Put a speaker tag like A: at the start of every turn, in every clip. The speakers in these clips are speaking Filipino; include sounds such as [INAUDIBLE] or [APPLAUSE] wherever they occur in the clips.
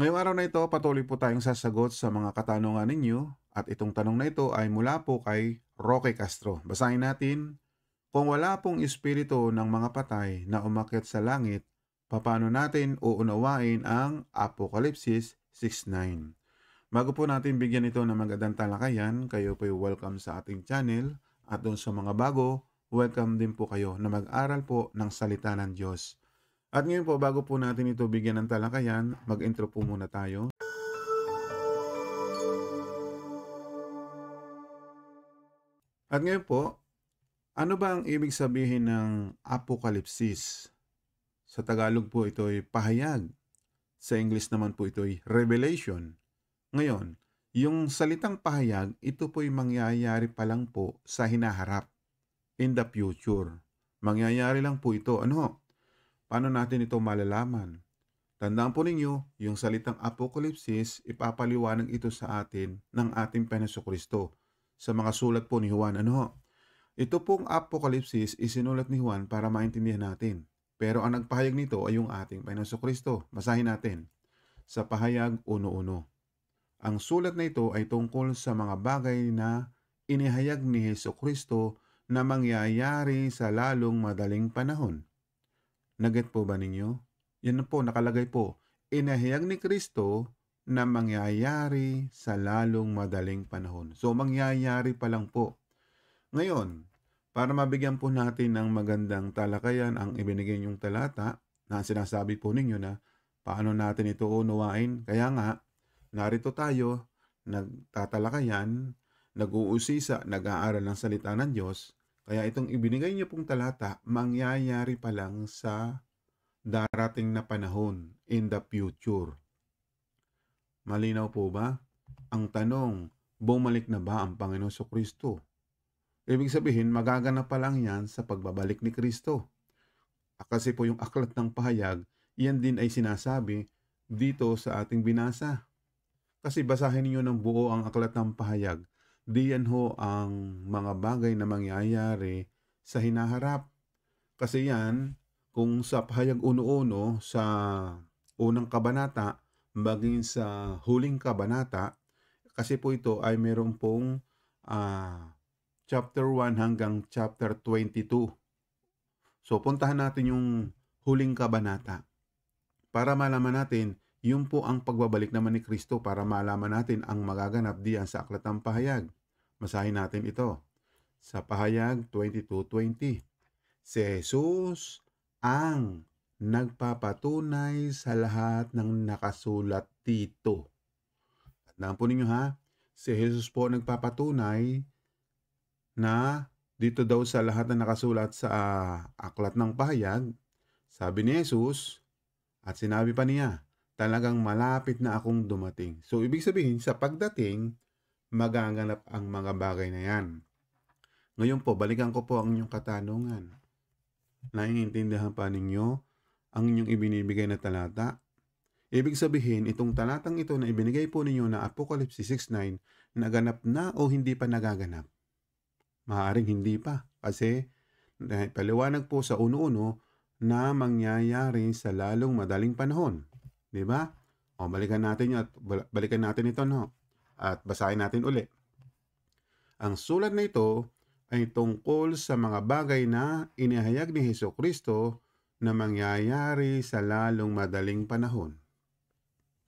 A: Ngayong araw na ito, patuloy po tayong sasagot sa mga katanungan ninyo at itong tanong na ito ay mula po kay Roque Castro. Basahin natin, Kung wala pong espiritu ng mga patay na umakyat sa langit, paano natin uunawain ang Apokalipsis 6.9? Bago po natin bigyan ito ng magandang talakayan, kayo po welcome sa ating channel at doon sa mga bago, welcome din po kayo na mag-aral po ng salita ng Diyos. At ngayon po, bago po natin ito bigyan ng talakayan, mag-intro po muna tayo. At ngayon po, ano ba ang ibig sabihin ng apokalipsis? Sa Tagalog po ito ay pahayag. Sa English naman po ito ay revelation. Ngayon, yung salitang pahayag, ito po'y mangyayari pa lang po sa hinaharap. In the future. Mangyayari lang po ito. Ano? Paano natin ito malalaman? Tandaan po ninyo, yung salitang Apokalipsis, ipapaliwanag ito sa atin ng ating Peniso Kristo. Sa mga sulat po ni Juan, ano ho? Ito pong Apokalipsis isinulat ni Juan para maintindihan natin. Pero ang nagpahayag nito ay yung ating Peniso Kristo. Basahin natin. Sa pahayag 1.1. Ang sulat na ito ay tungkol sa mga bagay na inihayag ni Heso Kristo na mangyayari sa lalong madaling panahon Naget po ba ninyo? Yan na po, nakalagay po. Inahayag ni Kristo na mangyayari sa lalong madaling panahon. So, mangyayari pa lang po. Ngayon, para mabigyan po natin ng magandang talakayan ang ibinigay niyong talata na sinasabi po ninyo na paano natin ito unawain. Kaya nga, narito tayo, nagtatalakayan, nag-uusisa, nag-aaral ng salita ng Diyos kaya itong ibinigay niyo pong talata, mangyayari pa lang sa darating na panahon in the future. Malinaw po ba? Ang tanong, bumalik na ba ang Panginoon so Kristo? Ibig sabihin, magaganap pa lang yan sa pagbabalik ni Kristo. Kasi po yung aklat ng pahayag, yan din ay sinasabi dito sa ating binasa. Kasi basahin niyo ng buo ang aklat ng pahayag diyan ho ang mga bagay na mangyayari sa hinaharap. Kasi yan, kung sa pahayag uno-uno sa unang kabanata, maging sa huling kabanata, kasi po ito ay meron pong uh, chapter 1 hanggang chapter 22. So puntahan natin yung huling kabanata para malaman natin yun po ang pagbabalik naman ni Kristo para malaman natin ang magaganap diyan sa aklat ng pahayag. Masahin natin ito. Sa pahayag 22.20, si Jesus ang nagpapatunay sa lahat ng nakasulat dito. Tandaan po ninyo ha, si Jesus po nagpapatunay na dito daw sa lahat na nakasulat sa uh, aklat ng pahayag, sabi ni Jesus, at sinabi pa niya, talagang malapit na akong dumating. So, ibig sabihin, sa pagdating, magaganap ang mga bagay na yan. Ngayon po, balikan ko po ang inyong katanungan. Naiintindihan pa ninyo ang inyong ibinibigay na talata? Ibig sabihin, itong talatang ito na ibinigay po ninyo na Apocalypse 6.9, naganap na o hindi pa nagaganap? Maaaring hindi pa kasi paliwanag po sa uno-uno na mangyayari sa lalong madaling panahon. Di ba? O, balikan natin, at balikan natin ito, no? at basahin natin uli. Ang sulat na ito ay tungkol sa mga bagay na inihayag ni Heso Kristo na mangyayari sa lalong madaling panahon.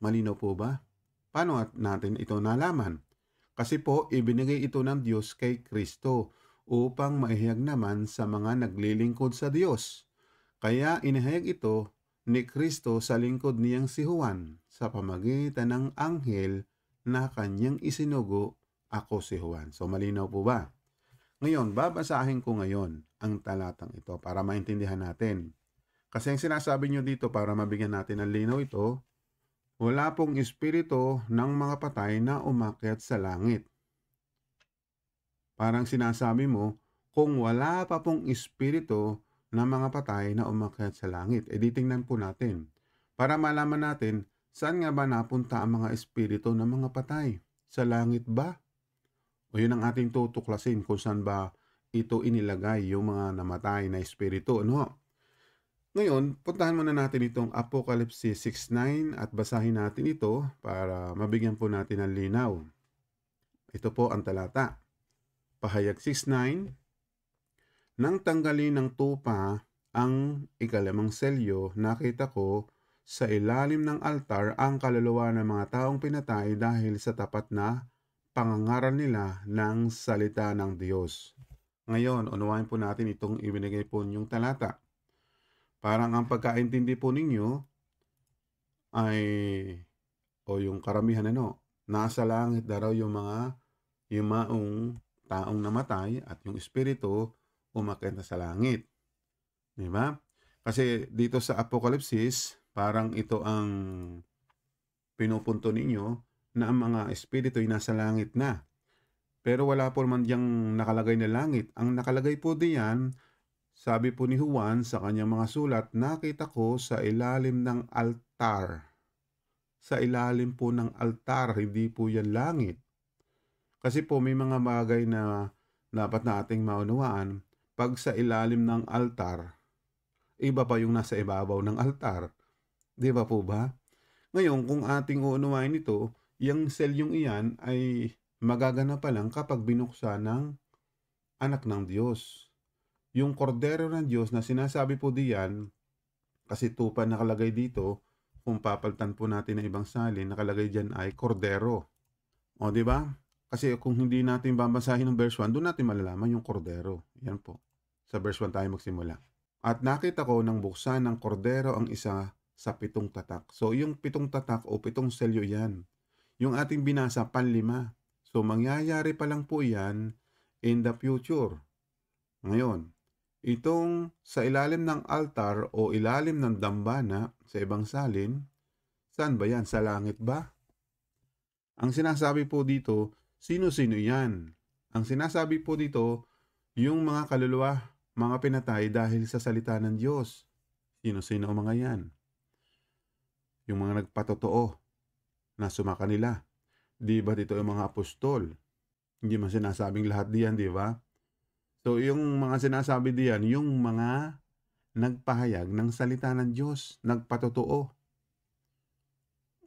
A: Malino po ba? Paano natin ito nalaman? Kasi po, ibinigay ito ng Diyos kay Kristo upang maihayag naman sa mga naglilingkod sa Diyos. Kaya inihayag ito ni Kristo sa lingkod niyang si Juan sa pamagitan ng anghel na kanyang isinugo ako si Juan. So malinaw po ba? Ngayon, babasahin ko ngayon ang talatang ito para maintindihan natin. Kasi ang sinasabi nyo dito para mabigyan natin ng linaw ito, wala pong espiritu ng mga patay na umakyat sa langit. Parang sinasabi mo, kung wala pa pong espiritu ng mga patay na umakyat sa langit, e di tingnan po natin para malaman natin Saan nga ba napunta ang mga espiritu ng mga patay? Sa langit ba? O yun ang ating tutuklasin kung saan ba ito inilagay yung mga namatay na espiritu, Ano? Ngayon, puntahan muna natin itong Apocalypse 6.9 at basahin natin ito para mabigyan po natin ng linaw. Ito po ang talata. Pahayag 6.9 Nang tanggalin ng tupa ang ikalamang selyo, nakita ko sa ilalim ng altar ang kaluluwa ng mga taong pinatay dahil sa tapat na pangangaral nila ng salita ng Diyos. Ngayon, unawain po natin itong ibinigay po niyong talata. Parang ang pagkaintindi po ninyo ay o yung karamihan ano, nasa langit daraw yung mga yumaong taong namatay at yung espiritu umakyat na sa langit. Di ba? Kasi dito sa Apokalipsis parang ito ang pinupunto ninyo na ang mga espiritu ay nasa langit na. Pero wala po man diyang nakalagay na langit. Ang nakalagay po diyan, sabi po ni Juan sa kanyang mga sulat, nakita ko sa ilalim ng altar. Sa ilalim po ng altar, hindi po yan langit. Kasi po may mga bagay na dapat nating maunawaan. Pag sa ilalim ng altar, iba pa yung nasa ibabaw ng altar. Di ba po ba? Ngayon, kung ating uunawain ito, yung selyong iyan ay magagana pa lang kapag binuksan ng anak ng Diyos. Yung kordero ng Diyos na sinasabi po diyan, kasi tupa nakalagay dito, kung papaltan po natin ng ibang salin, nakalagay diyan ay kordero. O, di ba? Kasi kung hindi natin babasahin ng verse 1, doon natin malalaman yung kordero. Yan po. Sa verse 1 tayo magsimula. At nakita ko nang buksan ng kordero ang isa sa pitong tatak. So, yung pitong tatak o pitong selyo yan. Yung ating binasa, panlima. So, mangyayari pa lang po yan in the future. Ngayon, itong sa ilalim ng altar o ilalim ng dambana sa ibang salin, saan ba yan? Sa langit ba? Ang sinasabi po dito, sino-sino yan? Ang sinasabi po dito, yung mga kaluluwa, mga pinatay dahil sa salita ng Diyos. Sino-sino mga yan? Yung mga nagpatotoo na sumakanila. Di ba dito yung mga apostol? Hindi man sinasabing lahat diyan, di ba? So yung mga sinasabi diyan, yung mga nagpahayag ng salita ng Diyos, nagpatotoo.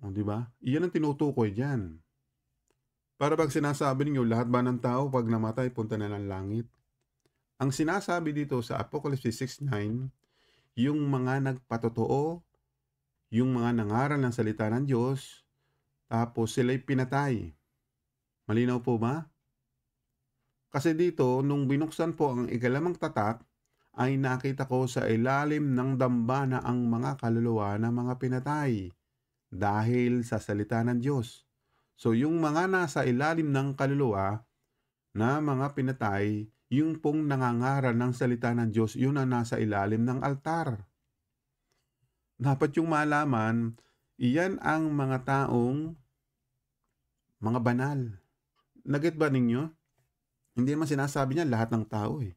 A: O, di ba? Iyan ang tinutukoy diyan. Para pag sinasabi ninyo, lahat ba ng tao pag namatay, punta na ng langit? Ang sinasabi dito sa Apocalypse 6.9, yung mga nagpatotoo yung mga nangaral ng salita ng Diyos, tapos sila'y pinatay. Malinaw po ba? Kasi dito, nung binuksan po ang ikalamang tatak, ay nakita ko sa ilalim ng dambana ang mga kaluluwa na mga pinatay dahil sa salita ng Diyos. So yung mga nasa ilalim ng kaluluwa na mga pinatay, yung pong nangangaral ng salita ng Diyos, yun ang nasa ilalim ng altar dapat yung malaman, iyan ang mga taong mga banal. Naget ba ninyo? Hindi naman sinasabi niya lahat ng tao eh.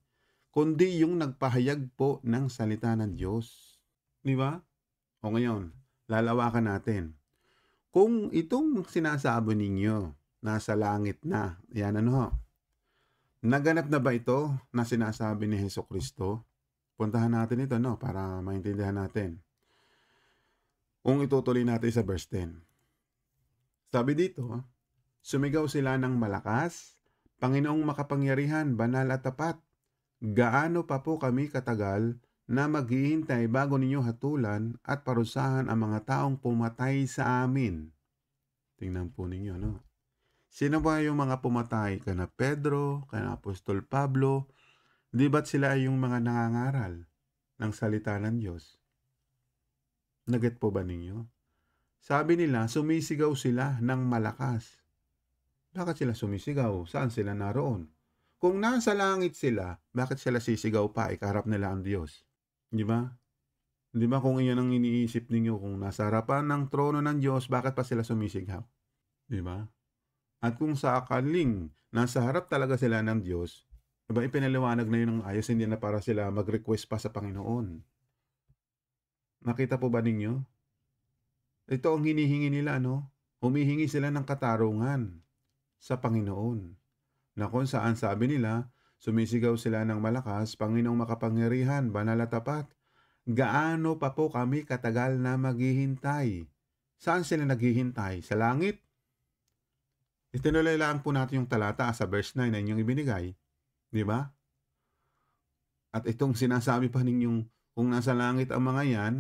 A: Kundi yung nagpahayag po ng salita ng Diyos. Di ba? O ngayon, lalawakan natin. Kung itong sinasabi ninyo, nasa langit na, yan ano ho, Naganap na ba ito na sinasabi ni Heso Kristo? Puntahan natin ito no para maintindihan natin. Kung itutuloy natin sa verse 10. Sabi dito, sumigaw sila ng malakas, Panginoong makapangyarihan, banal at tapat, gaano pa po kami katagal na maghihintay bago ninyo hatulan at parusahan ang mga taong pumatay sa amin. Tingnan po ninyo, no? Sino ba yung mga pumatay? Kana Pedro, kana Apostol Pablo, di ba't sila ay yung mga nangangaral ng salita ng Diyos? Naget po ba ninyo? Sabi nila, sumisigaw sila ng malakas. Bakit sila sumisigaw? Saan sila naroon? Kung nasa langit sila, bakit sila sisigaw pa? Ikarap nila ang Diyos. Di ba? Di ba kung iyon ang iniisip ninyo, kung nasa harapan ng trono ng Diyos, bakit pa sila sumisigaw? Di ba? At kung sakaling nasa harap talaga sila ng Diyos, diba, ipinaliwanag na yun ng ayos, hindi na para sila mag-request pa sa Panginoon. Nakita po ba ninyo? Ito ang hinihingi nila, no? Humihingi sila ng katarungan sa Panginoon na kung saan sabi nila, sumisigaw sila ng malakas, Panginoong makapangyarihan, banal at tapat, gaano pa po kami katagal na maghihintay? Saan sila naghihintay? Sa langit? Itinuloy lang po natin yung talata sa verse 9 na inyong ibinigay. Di ba? At itong sinasabi pa ninyong kung nasa langit ang mga yan,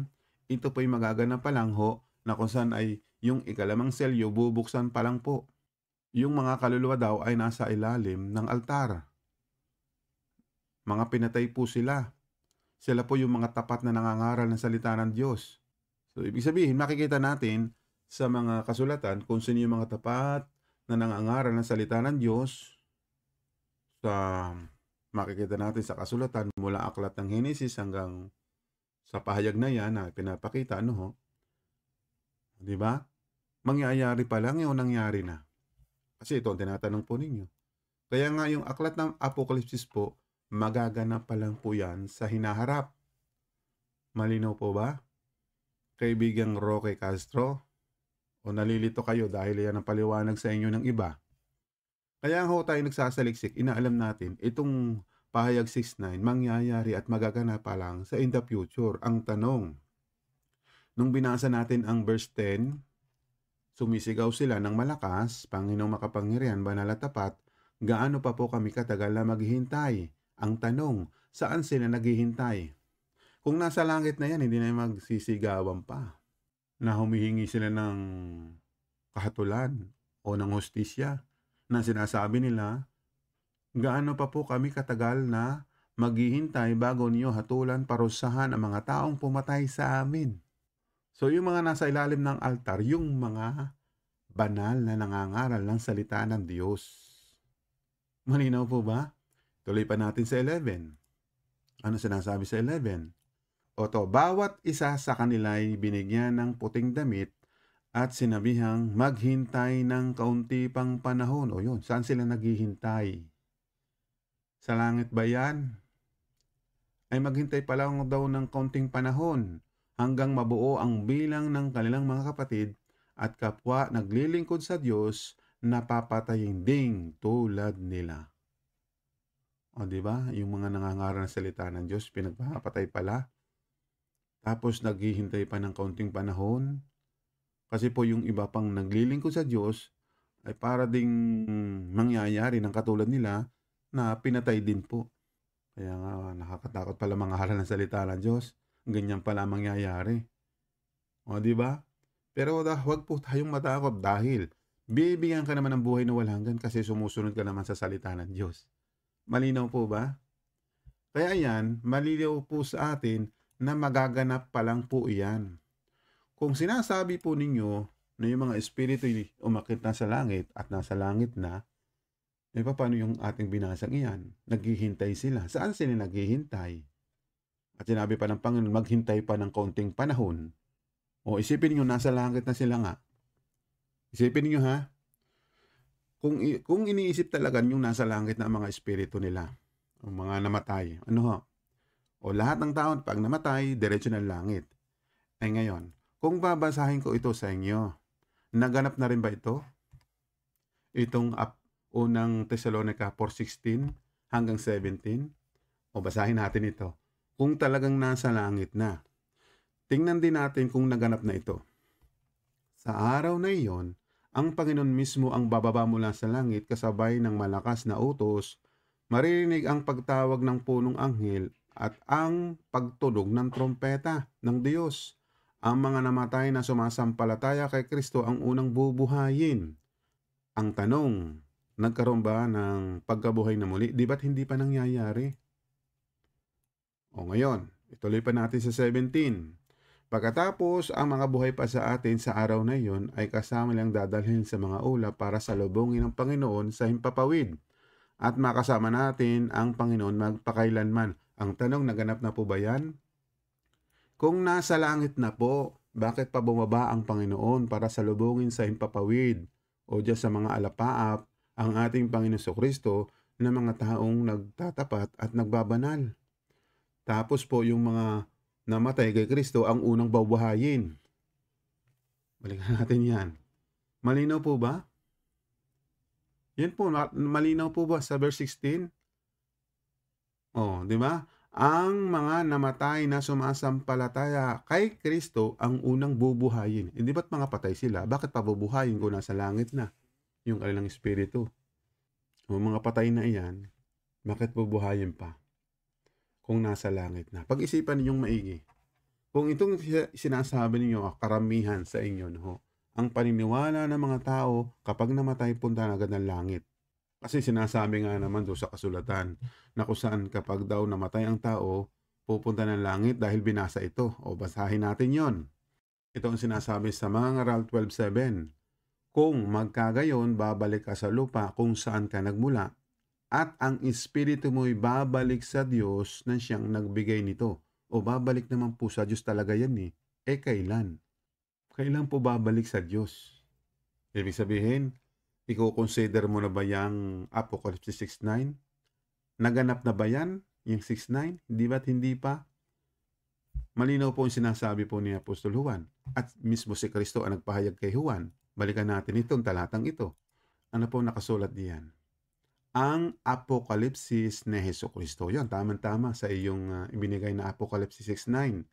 A: ito po'y magaganap pa lang ho na kung saan ay yung ikalamang selyo bubuksan pa lang po. Yung mga kaluluwa daw ay nasa ilalim ng altar. Mga pinatay po sila. Sila po yung mga tapat na nangangaral ng salita ng Diyos. So, ibig sabihin, makikita natin sa mga kasulatan kung sino yung mga tapat na nangangaral ng salita ng Diyos sa makikita natin sa kasulatan mula aklat ng Henesis hanggang sa pahayag na yan na pinapakita, ano ho? Di ba? Mangyayari pa lang yun, nangyari na. Kasi ito ang tinatanong po ninyo. Kaya nga yung aklat ng Apokalipsis po, magaganap pa lang po yan sa hinaharap. Malinaw po ba? Kaibigang Roque Castro, o nalilito kayo dahil yan ang paliwanag sa inyo ng iba. Kaya ho tayo nagsasaliksik, inaalam natin, itong pahayag 69 mangyayari at magaganap pa lang sa in the future. Ang tanong, nung binasa natin ang verse 10, sumisigaw sila ng malakas, Panginoong makapangyarihan, banal at tapat, gaano pa po kami katagal na maghihintay? Ang tanong, saan sila naghihintay? Kung nasa langit na yan, hindi na magsisigawan pa na humihingi sila ng kahatulan o ng hostisya na sinasabi nila gaano pa po kami katagal na maghihintay bago niyo hatulan parusahan ang mga taong pumatay sa amin. So yung mga nasa ilalim ng altar, yung mga banal na nangangaral ng salita ng Diyos. Malinaw po ba? Tuloy pa natin sa 11. Ano sinasabi sa 11? Oto, bawat isa sa kanila ay binigyan ng puting damit at sinabihang maghintay ng kaunti pang panahon. O yun, saan sila naghihintay? Sa langit ba yan? Ay maghintay pa lang daw ng kaunting panahon hanggang mabuo ang bilang ng kanilang mga kapatid at kapwa naglilingkod sa Diyos na papatayin ding tulad nila. O di ba? Yung mga nangangaral ng salita ng Diyos, pinagpapatay pala. Tapos naghihintay pa ng kaunting panahon. Kasi po yung iba pang naglilingkod sa Diyos ay para ding mangyayari ng katulad nila na pinatay din po. Kaya nga, nakakatakot pala mangaral ng salita ng Diyos. Ganyan pala mangyayari. O, di ba? Pero da, huwag po tayong matakot dahil bibigyan ka naman ng buhay na walang hanggan kasi sumusunod ka naman sa salita ng Diyos. Malinaw po ba? Kaya yan, malinaw po sa atin na magaganap pa lang po iyan. Kung sinasabi po ninyo na yung mga espiritu umakit na sa langit at nasa langit na, eh, paano yung ating binasang iyan? Naghihintay sila. Saan sila naghihintay? At sinabi pa ng Panginoon, maghintay pa ng kaunting panahon. O isipin niyo nasa langit na sila nga. Isipin niyo ha. Kung, kung iniisip talaga yung nasa langit na ang mga espiritu nila, ang mga namatay, ano ho? O lahat ng tao, pag namatay, diretso ng langit. Ay ngayon, kung babasahin ko ito sa inyo, naganap na rin ba ito? Itong Unang Tesalonica 4.16 hanggang 17. O basahin natin ito. Kung talagang nasa langit na. Tingnan din natin kung naganap na ito. Sa araw na iyon, ang Panginoon mismo ang bababa mula sa langit kasabay ng malakas na utos, maririnig ang pagtawag ng punong anghel at ang pagtunog ng trompeta ng Diyos. Ang mga namatay na sumasampalataya kay Kristo ang unang bubuhayin. Ang tanong, nagkaroon ba ng pagkabuhay na muli? Di ba't hindi pa nangyayari? O ngayon, ituloy pa natin sa 17. Pagkatapos, ang mga buhay pa sa atin sa araw na iyon ay kasama lang dadalhin sa mga ulap para sa salubungin ng Panginoon sa himpapawid at makasama natin ang Panginoon magpakailanman. Ang tanong, naganap na po ba yan? Kung nasa langit na po, bakit pa bumaba ang Panginoon para salubungin sa himpapawid o dyan sa mga alapaap ang ating Panginoon Kristo ng mga taong nagtatapat at nagbabanal. Tapos po yung mga namatay kay Kristo ang unang bawahayin. Balikan [LAUGHS] natin yan. Malinaw po ba? Yan po, malinaw po ba sa verse 16? Oh, di ba? Ang mga namatay na sumasampalataya kay Kristo ang unang bubuhayin. Hindi eh, ba't mga patay sila? Bakit pa ko na sa langit na? yung kanilang espiritu. Ang mga patay na iyan, bakit bubuhayin pa kung nasa langit na? Pag-isipan ninyong maigi. Kung itong sinasabi ninyo, ah, karamihan sa inyo, no, ang paniniwala ng mga tao kapag namatay punta na agad ng langit. Kasi sinasabi nga naman doon sa kasulatan na kung saan kapag daw namatay ang tao, pupunta ng langit dahil binasa ito. O basahin natin yon. Ito ang sinasabi sa mga ngaral 12.7. Kung magkagayon, babalik ka sa lupa kung saan ka nagmula, at ang espiritu mo'y babalik sa Diyos na siyang nagbigay nito. O babalik naman po sa Diyos talaga yan eh. Eh kailan? Kailan po babalik sa Diyos? Ibig sabihin, i-consider mo na ba yung Apocalypse 6.9? Naganap na ba yan? Yung 6.9? Hindi ba't hindi pa? Malinaw po ang sinasabi po ni Apostol Juan at mismo si Kristo ang nagpahayag kay Juan Balikan natin itong talatang ito. Ano po nakasulat diyan? Ang apokalipsis ni Heso Kristo. Yan, tama-tama sa iyong uh, ibinigay na apokalipsis 6.9.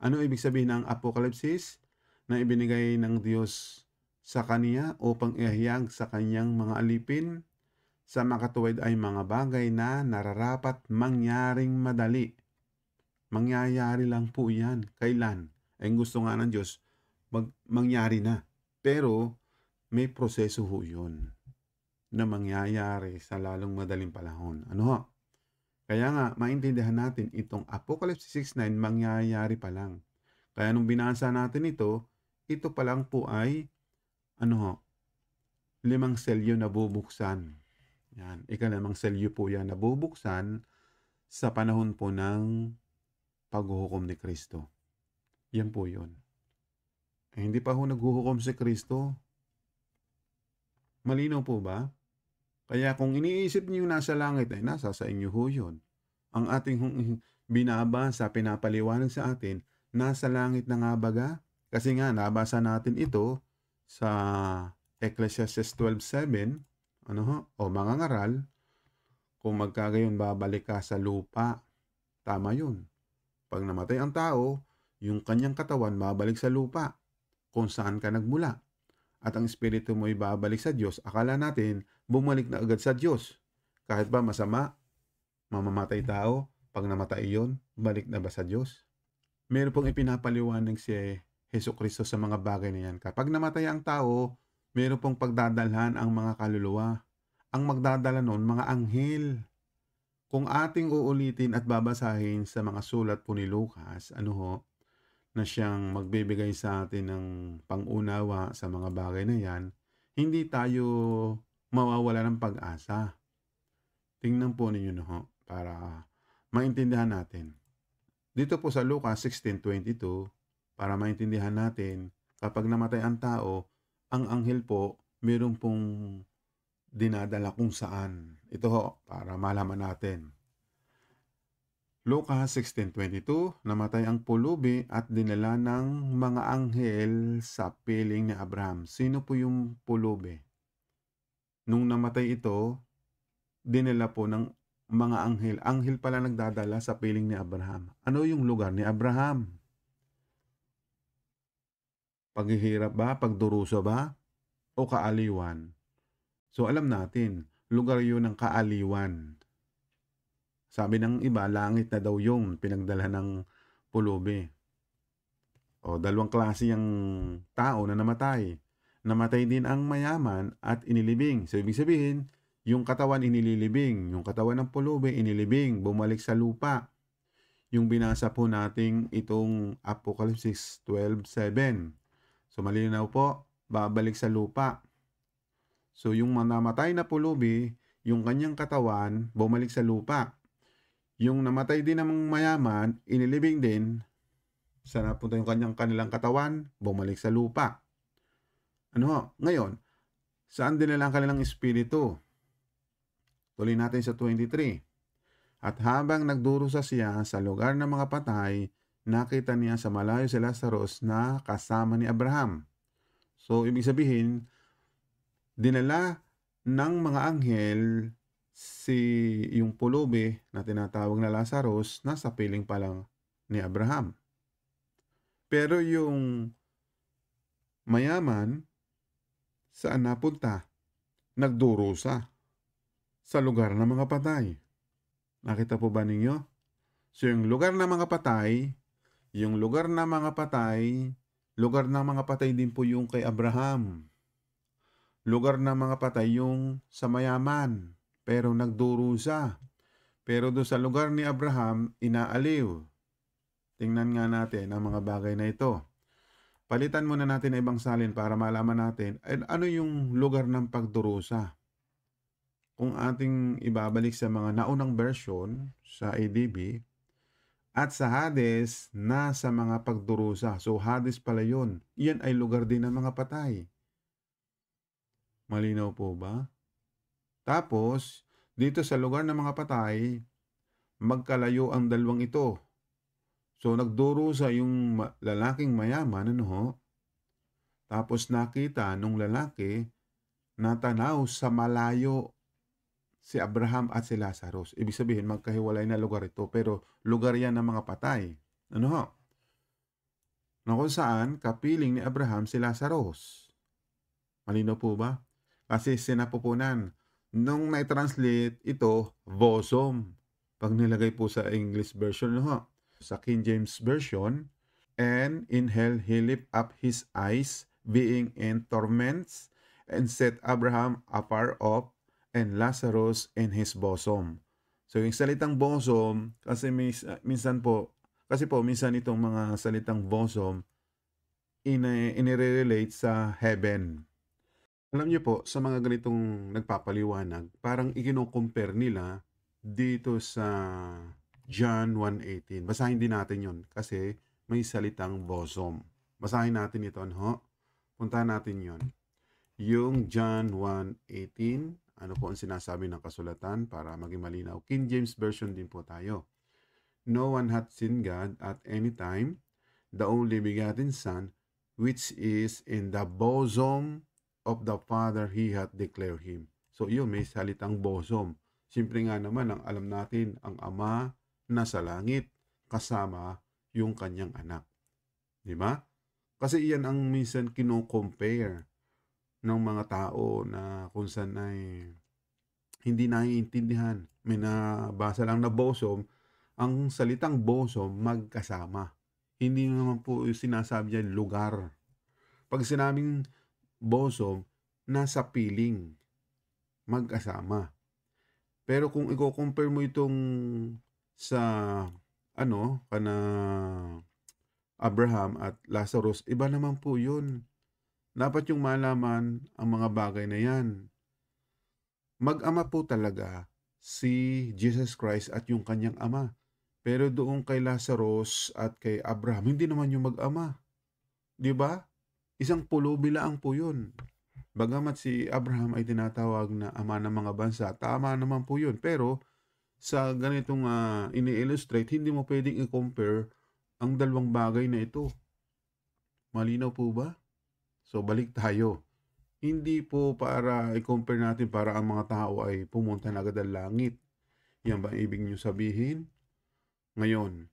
A: Ano ibig sabihin ng apokalipsis? Na ibinigay ng Diyos sa kaniya upang ihayag sa kanyang mga alipin sa makatuwid ay mga bagay na nararapat mangyaring madali. Mangyayari lang po yan. Kailan? Eh, ay gusto nga ng Diyos, mag- mangyari na. Pero may proseso ho yun na mangyayari sa lalong madaling panahon. Ano ho? Kaya nga, maintindihan natin itong Apocalypse 6.9 mangyayari pa lang. Kaya nung binasa natin ito, ito pa lang po ay, ano ho, limang selyo na bubuksan. Yan, ikalimang selyo po yan na bubuksan sa panahon po ng paghuhukom ni Kristo. Yan po yun. Eh, hindi pa ho naghuhukom si Kristo. Malinaw po ba? Kaya kung iniisip niyo nasa langit, ay eh, nasa sa inyo ho yun. Ang ating binabasa, pinapaliwanag sa atin, nasa langit na nga baga? Kasi nga, nabasa natin ito sa Ecclesiastes 12.7, ano ho, o mga ngaral, kung magkagayon babalik ka sa lupa. Tama yun. Pag namatay ang tao, yung kanyang katawan babalik sa lupa kung saan ka nagmula. At ang espiritu mo ibabalik sa Diyos, akala natin bumalik na agad sa Diyos. Kahit ba masama, mamamatay tao, pag namatay yon, balik na ba sa Diyos? Meron pong ipinapaliwanag si Heso Kristo sa mga bagay na yan. Kapag namatay ang tao, meron pong pagdadalhan ang mga kaluluwa. Ang magdadala noon, mga anghel. Kung ating uulitin at babasahin sa mga sulat po ni Lucas, ano ho, na siyang magbibigay sa atin ng pangunawa sa mga bagay na yan, hindi tayo mawawala ng pag-asa. Tingnan po ninyo na para maintindihan natin. Dito po sa Lucas 16.22, para maintindihan natin, kapag namatay ang tao, ang anghel po, meron pong dinadala kung saan. Ito ho, para malaman natin. Lucas 16.22, namatay ang pulubi at dinala ng mga anghel sa piling ni Abraham. Sino po yung pulubi? Nung namatay ito, dinala po ng mga anghel. Anghel pala nagdadala sa piling ni Abraham. Ano yung lugar ni Abraham? Paghihirap ba? Pagdurusa ba? O kaaliwan? So alam natin, lugar yun ng kaaliwan sabi ng iba, langit na daw yung pinagdala ng pulubi. O dalawang klase ang tao na namatay. Namatay din ang mayaman at inilibing. So ibig sabihin, yung katawan inililibing, yung katawan ng pulubi inilibing, bumalik sa lupa. Yung binasa po nating itong Apocalypse 12.7. So malinaw po, babalik sa lupa. So yung namatay na pulubi, yung kanyang katawan bumalik sa lupa. Yung namatay din ng mayaman, inilibing din sa napunta yung kanyang kanilang katawan, bumalik sa lupa. Ano? Ngayon, saan din nila ang kanilang espiritu? Tuloy natin sa 23. At habang nagdurusa siya sa lugar ng mga patay, nakita niya sa malayo si Lazarus na kasama ni Abraham. So, ibig sabihin, dinala ng mga anghel si yung pulubi na tinatawag na Lazarus nasa piling pa lang ni Abraham. Pero yung mayaman, saan napunta? Nagdurusa sa lugar ng mga patay. Nakita po ba ninyo? So yung lugar ng mga patay, yung lugar ng mga patay, lugar ng mga patay din po yung kay Abraham. Lugar ng mga patay yung sa mayaman pero nagdurusa. Pero do sa lugar ni Abraham, inaaliw. Tingnan nga natin ang mga bagay na ito. Palitan muna natin na ibang salin para malaman natin ano yung lugar ng pagdurusa. Kung ating ibabalik sa mga naunang version sa ADB, at sa Hades na sa mga pagdurusa. So Hades pala yun. Yan ay lugar din ng mga patay. Malinaw po ba? Tapos, dito sa lugar ng mga patay, magkalayo ang dalawang ito. So, nagdurusa yung lalaking mayaman, ano ho? Tapos nakita nung lalaki, na tanaw sa malayo si Abraham at si Lazarus. Ibig sabihin, magkahiwalay na lugar ito, pero lugar yan ng mga patay. Ano ho? na kung saan kapiling ni Abraham si Lazarus. Malino po ba? Kasi sinapupunan nung na-translate ito, bosom. Pag nilagay po sa English version, no, ha? sa King James Version, And in hell he lift up his eyes, being in torments, and set Abraham afar off, and Lazarus in his bosom. So yung salitang bosom, kasi mis, minsan po, kasi po minsan itong mga salitang bosom, in, inire-relate sa heaven. Alam niyo po, sa mga ganitong nagpapaliwanag, parang ikino-compare nila dito sa John 1.18. Basahin din natin yon kasi may salitang bosom. Basahin natin ito, ano? Puntahan natin yon Yung John 1.18, ano po ang sinasabi ng kasulatan para maging malinaw. King James Version din po tayo. No one hath seen God at any time, the only begotten Son, which is in the bosom of the Father He hath declared Him. So yun, may salitang bosom. Siyempre nga naman, ang alam natin, ang Ama na sa langit kasama yung kanyang anak. Di ba? Kasi iyan ang minsan kino-compare ng mga tao na kung saan ay hindi naiintindihan. May nabasa lang na bosom, ang salitang bosom magkasama. Hindi naman po sinasabi yan lugar. Pag sinabing na sa piling mag-asama. Pero kung i-compare mo itong sa ano, kana Abraham at Lazarus, iba naman po yun. Dapat yung malaman ang mga bagay na yan. Mag-ama po talaga si Jesus Christ at yung kanyang ama. Pero doon kay Lazarus at kay Abraham, hindi naman yung mag-ama. Di ba? Isang pulubi lang po yun. Bagamat si Abraham ay tinatawag na ama ng mga bansa, tama naman po yun. Pero sa ganitong uh, ini-illustrate, hindi mo pwedeng i-compare ang dalawang bagay na ito. Malinaw po ba? So balik tayo. Hindi po para i-compare natin para ang mga tao ay pumunta na agad ang langit. Yan ba ang ibig nyo sabihin? Ngayon,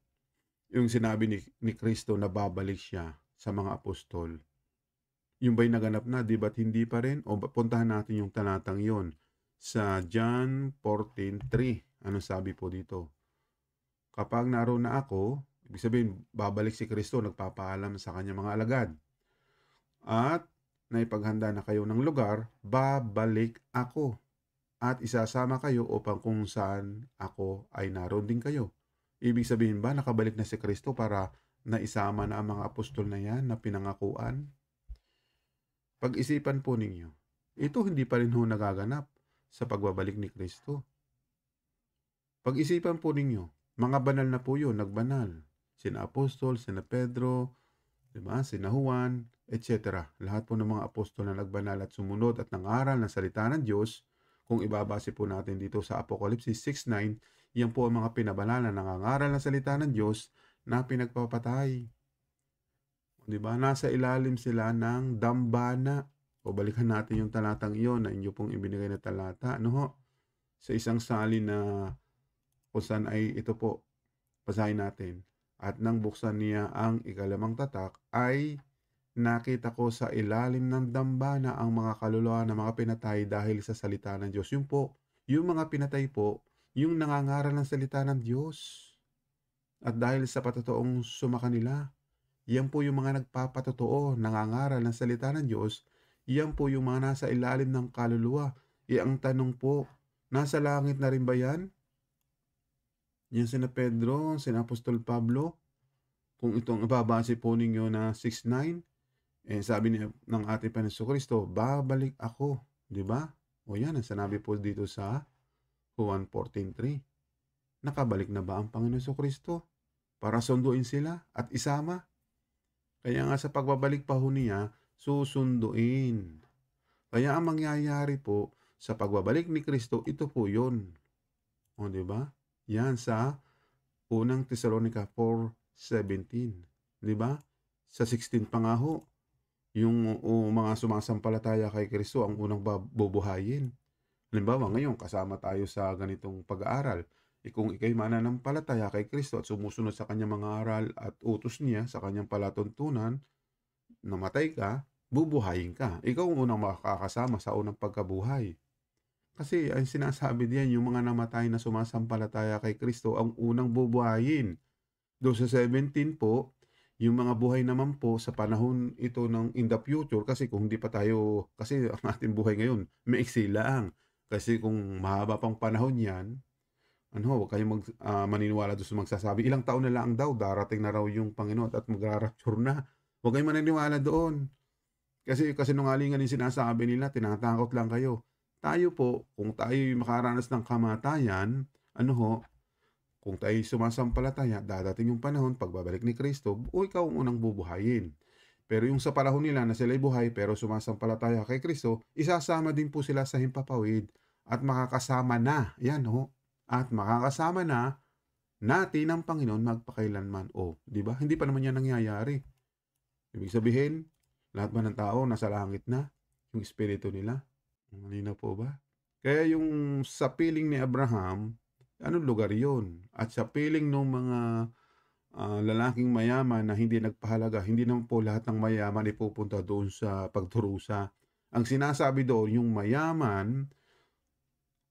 A: yung sinabi ni, ni Kristo na babalik siya sa mga apostol, yung ba'y naganap na, di ba't hindi pa rin? O puntahan natin yung talatang yon sa John 14.3. Ano sabi po dito? Kapag naroon na ako, ibig sabihin, babalik si Kristo, nagpapaalam sa kanya mga alagad. At naipaghanda na kayo ng lugar, babalik ako. At isasama kayo upang kung saan ako ay naroon din kayo. Ibig sabihin ba, nakabalik na si Kristo para naisama na ang mga apostol na yan na pinangakuan pag-isipan po ninyo, ito hindi pa rin ho nagaganap sa pagbabalik ni Kristo. Pag-isipan po ninyo, mga banal na po yun, nagbanal. Sina Apostol, sina Pedro, diba? sina Juan, etc. Lahat po ng mga apostol na nagbanal at sumunod at nangaral ng salita ng Diyos, kung ibabase po natin dito sa Apocalypse 6.9, yan po ang mga pinabanal na nangaral ng salita ng Diyos na pinagpapatay. 'Di ba? Nasa ilalim sila ng dambana. O balikan natin yung talatang iyon na inyo pong ibinigay na talata. Ano ho? Sa isang sali na kung saan ay ito po. Pasahin natin. At nang buksan niya ang ikalamang tatak ay nakita ko sa ilalim ng dambana ang mga kaluluwa na mga pinatay dahil sa salita ng Diyos. Yung po, yung mga pinatay po, yung nangangaral ng salita ng Diyos. At dahil sa patotoong sumakanila, yan po yung mga nagpapatotoo, nangangaral ng salita ng Diyos. Yan po yung mga nasa ilalim ng kaluluwa. E ang tanong po, nasa langit na rin ba yan? Yan sina Pedro, sina Apostol Pablo. Kung itong ibabase po ninyo na 6.9, eh, sabi ni, ng ating Panginoon Kristo, babalik ako. Di ba? O yan, ang sanabi po dito sa Juan 14.3. Nakabalik na ba ang Panginoon Kristo para sunduin sila at isama? Kaya nga sa pagbabalik pa ho niya, susunduin. Kaya ang mangyayari po sa pagbabalik ni Kristo, ito po yon. O di ba? Yan sa unang Thessalonica 4:17. Di ba? Sa 16 pa nga ho, yung uh, mga sumasampalataya kay Kristo ang unang bubuhayin. Halimbawa, ngayon kasama tayo sa ganitong pag-aaral E kung ikay mananampalataya kay Kristo at sumusunod sa kanyang mga aral at utos niya sa kanyang palatuntunan, namatay ka, bubuhayin ka. Ikaw ang unang makakasama sa unang pagkabuhay. Kasi ang sinasabi diyan, yung mga namatay na sumasampalataya kay Kristo ang unang bubuhayin. Doon sa 17 po, yung mga buhay naman po sa panahon ito ng in the future, kasi kung hindi pa tayo, kasi ang ating buhay ngayon, maiksi lang. Kasi kung mahaba pang panahon yan, ano, huwag kayong mag, uh, maniniwala doon sa magsasabi. Ilang taon na lang daw, darating na raw yung Panginoon at magrarapture na. Huwag kayong maniniwala doon. Kasi kasi nungalingan yung sinasabi nila, tinatakot lang kayo. Tayo po, kung tayo yung makaranas ng kamatayan, ano ho, kung tayo sumasampalataya, dadating yung panahon, pagbabalik ni Kristo, o ikaw ang unang bubuhayin. Pero yung sa panahon nila na sila'y buhay pero sumasampalataya kay Kristo, isasama din po sila sa himpapawid at makakasama na. Yan ho, at makakasama na natin ang Panginoon magpakailanman. O, oh, di ba? Hindi pa naman yan nangyayari. Ibig sabihin, lahat ba ng tao nasa langit na? Yung espiritu nila? Malinaw po ba? Kaya yung sa piling ni Abraham, anong lugar yon At sa piling ng mga uh, lalaking mayaman na hindi nagpahalaga, hindi naman po lahat ng mayaman ipupunta doon sa pagturusa. Ang sinasabi doon, yung mayaman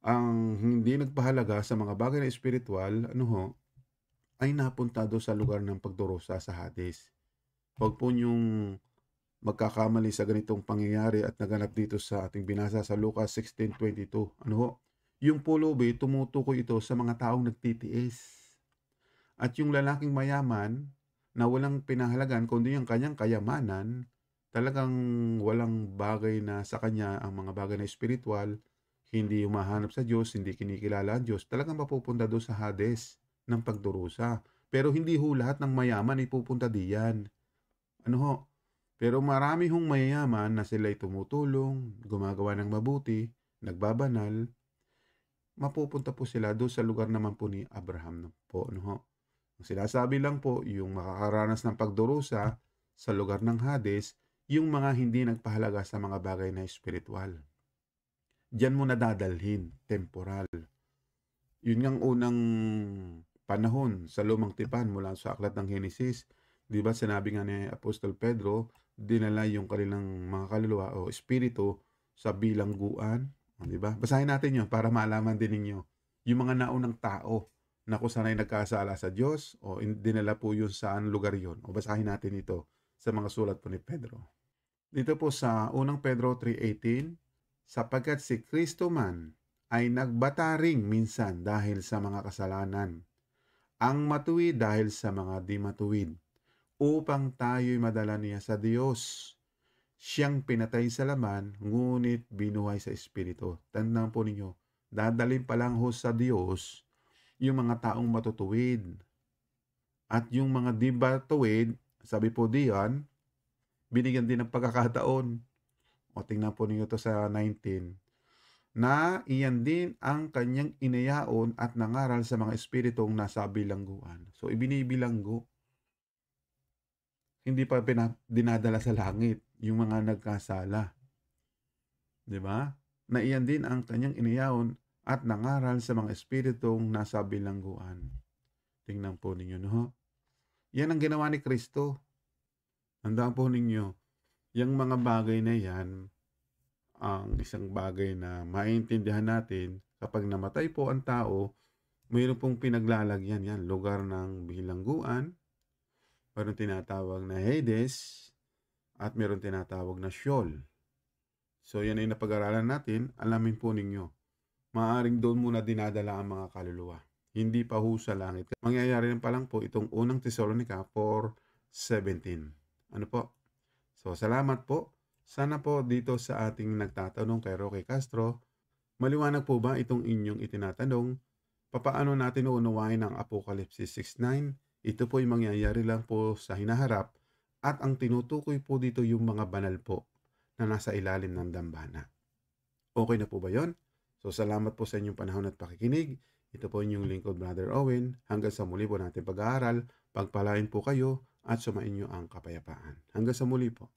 A: ang hindi nagpahalaga sa mga bagay na espiritual, ano ho, ay napunta napuntado sa lugar ng pagdurusa sa hadis. Huwag po niyong magkakamali sa ganitong pangyayari at naganap dito sa ating binasa sa Lucas 16.22. Ano ho? Yung pulubi, tumutukoy ito sa mga taong nagtitiis. At yung lalaking mayaman na walang pinahalagan kundi yung kanyang kayamanan, talagang walang bagay na sa kanya ang mga bagay na espiritual, hindi umahanap sa Diyos, hindi kinikilala ang Diyos, talagang mapupunta doon sa Hades ng pagdurusa. Pero hindi ho lahat ng mayaman ay pupunta diyan. Ano ho? Pero marami hong mayayaman na sila'y tumutulong, gumagawa ng mabuti, nagbabanal, mapupunta po sila doon sa lugar naman po ni Abraham po. Ano ho? Ang sinasabi lang po, yung makakaranas ng pagdurusa sa lugar ng Hades, yung mga hindi nagpahalaga sa mga bagay na espiritual. Diyan mo nadadalhin, temporal. Yun ngang unang panahon sa lumang tipan mula sa aklat ng Genesis. di ba sinabi nga ni Apostol Pedro, dinala yung kanilang mga kaluluwa o espiritu sa bilangguan, di ba? Basahin natin yun para malaman din ninyo yung mga naunang tao na kung sana'y nagkasala sa Diyos o dinala po yun saan lugar yun. O basahin natin ito sa mga sulat po ni Pedro. Dito po sa unang Pedro 3.18, sapagkat si Kristo man ay nagbata ring minsan dahil sa mga kasalanan, ang matuwid dahil sa mga di matuwid, upang tayo'y madala niya sa Diyos. Siyang pinatay sa laman, ngunit binuhay sa Espiritu. Tandaan po ninyo, dadalhin pa lang ho sa Diyos yung mga taong matutuwid. At yung mga di matuwid, sabi po diyan, binigyan din ng pagkakataon o tingnan po ninyo to sa 19, na iyan din ang kanyang inayaon at nangaral sa mga espiritong nasa bilangguan. So, ibinibilanggo. Hindi pa dinadala sa langit yung mga nagkasala. Di ba? Na iyan din ang kanyang inayaon at nangaral sa mga espiritong nasa bilangguan. Tingnan po ninyo, no? Yan ang ginawa ni Kristo. Tandaan po ninyo, yung mga bagay na yan, ang isang bagay na maintindihan natin, kapag namatay po ang tao, mayroon pong pinaglalagyan yan, lugar ng bilangguan, mayroon tinatawag na Hades, at mayroon tinatawag na Sheol. So yan ay napag-aralan natin, alamin po ninyo. Maaring doon muna dinadala ang mga kaluluwa. Hindi pa ho sa langit. Mangyayari lang pa lang po itong unang Thessalonica 4.17. Ano po? So salamat po. Sana po dito sa ating nagtatanong kay Roque Castro, maliwanag po ba itong inyong itinatanong? Papaano natin uunawain ang Apocalypse 6.9? Ito po ay mangyayari lang po sa hinaharap at ang tinutukoy po dito yung mga banal po na nasa ilalim ng dambana. Okay na po ba yon? So salamat po sa inyong panahon at pakikinig. Ito po inyong lingkod Brother Owen. Hanggang sa muli po natin pag-aaral. Pagpalain po kayo at sumainyo ang kapayapaan. Hanggang sa muli po.